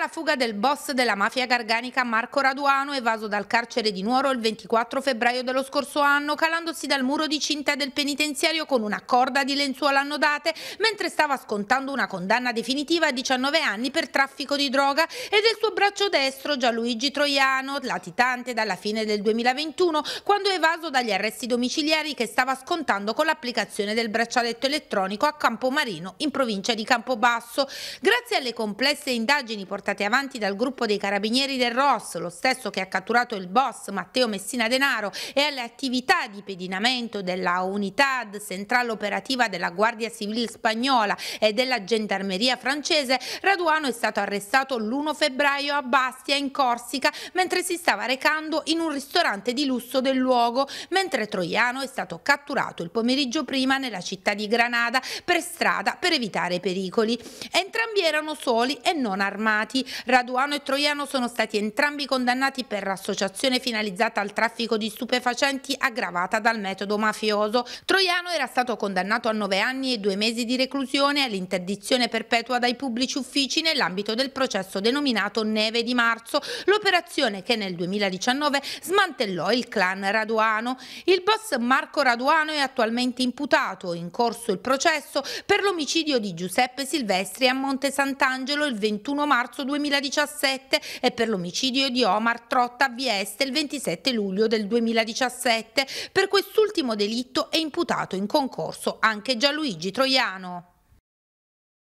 la fuga del boss della mafia garganica Marco Raduano, evaso dal carcere di Nuoro il 24 febbraio dello scorso anno, calandosi dal muro di cinta del penitenziario con una corda di lenzuola annodate, mentre stava scontando una condanna definitiva a 19 anni per traffico di droga e del suo braccio destro Gianluigi Troiano, latitante dalla fine del 2021, quando evaso dagli arresti domiciliari che stava scontando con l'applicazione del braccialetto elettronico a Campomarino, in provincia di Campobasso. Grazie alle complesse indagini portate portati avanti dal gruppo dei carabinieri del Ross, lo stesso che ha catturato il boss Matteo Messina Denaro, e alle attività di pedinamento della Unità Centrale Operativa della Guardia Civile Spagnola e della Gendarmeria francese, Raduano è stato arrestato l'1 febbraio a Bastia in Corsica mentre si stava recando in un ristorante di lusso del luogo, mentre Troiano è stato catturato il pomeriggio prima nella città di Granada per strada per evitare pericoli. Entrambi Entrambi erano soli e non armati. Raduano e Troiano sono stati entrambi condannati per l'associazione finalizzata al traffico di stupefacenti aggravata dal metodo mafioso. Troiano era stato condannato a nove anni e due mesi di reclusione e all'interdizione perpetua dai pubblici uffici nell'ambito del processo denominato Neve di Marzo, l'operazione che nel 2019 smantellò il clan Raduano. Il boss Marco Raduano è attualmente imputato, in corso il processo, per l'omicidio di Giuseppe Silvestri a Monte Monte Sant'Angelo il 21 marzo 2017 e per l'omicidio di Omar Trotta a Vieste il 27 luglio del 2017. Per quest'ultimo delitto è imputato in concorso anche Gianluigi Troiano.